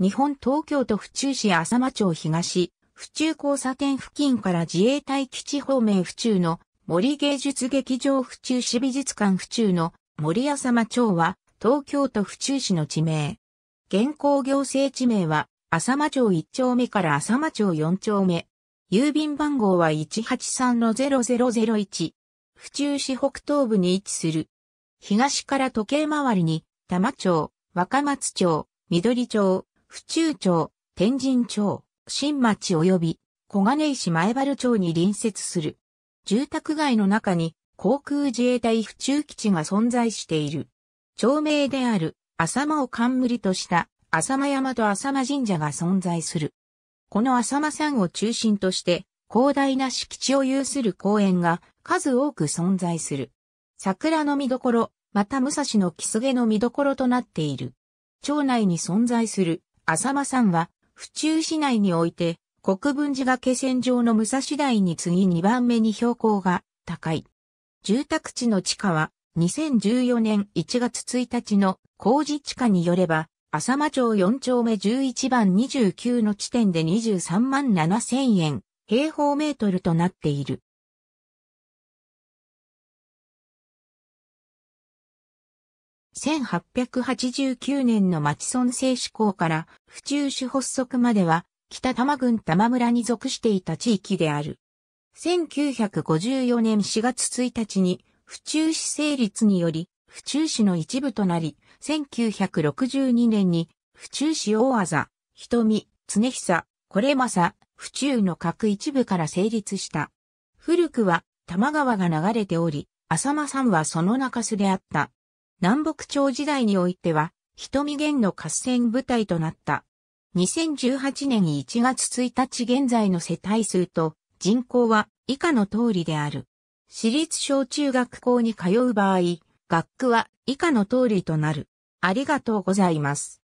日本東京都府中市浅間町東、府中交差点付近から自衛隊基地方面府中の森芸術劇場府中市美術館府中の森浅間町は東京都府中市の地名。現行行政地名は浅間町1丁目から浅間町4丁目。郵便番号は183-0001。府中市北東部に位置する。東から時計回りに、多摩町、若松町、緑町、府中町、天神町、新町及び小金井市前原町に隣接する。住宅街の中に航空自衛隊府中基地が存在している。町名である浅間を冠とした浅間山と浅間神社が存在する。この浅間山を中心として広大な敷地を有する公園が数多く存在する。桜の見どころ、また武蔵の木菅の見どころとなっている。町内に存在する浅間さんは、府中市内において、国分寺掛線上の武蔵台に次2番目に標高が高い。住宅地の地価は、2014年1月1日の工事地価によれば、浅間町4丁目11番29の地点で23万7000円、平方メートルとなっている。1889年の町村政志向から府中市発足までは北玉郡玉村に属していた地域である。1954年4月1日に府中市成立により府中市の一部となり、1962年に府中市大技、瞳、常久、これまさ、府中の各一部から成立した。古くは玉川が流れており、浅間さんはその中州であった。南北朝時代においては、瞳源の合戦部隊となった。2018年1月1日現在の世帯数と人口は以下の通りである。私立小中学校に通う場合、学区は以下の通りとなる。ありがとうございます。